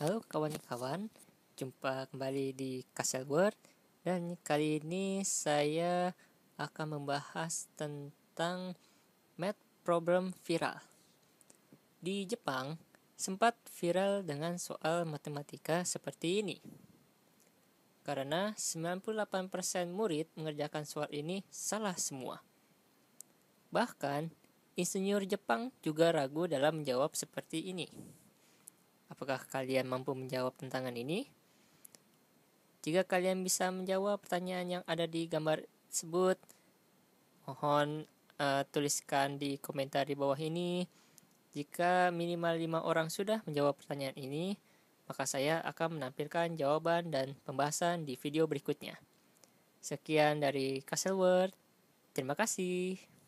Halo kawan-kawan, jumpa kembali di Castle World dan kali ini saya akan membahas tentang math problem viral. Di Jepang, sempat viral dengan soal matematika seperti ini. Karena 98% murid mengerjakan soal ini salah semua. Bahkan, insinyur Jepang juga ragu dalam menjawab seperti ini. Apakah kalian mampu menjawab tantangan ini? Jika kalian bisa menjawab pertanyaan yang ada di gambar tersebut, mohon uh, tuliskan di komentar di bawah ini. Jika minimal 5 orang sudah menjawab pertanyaan ini, maka saya akan menampilkan jawaban dan pembahasan di video berikutnya. Sekian dari Castle World. Terima kasih.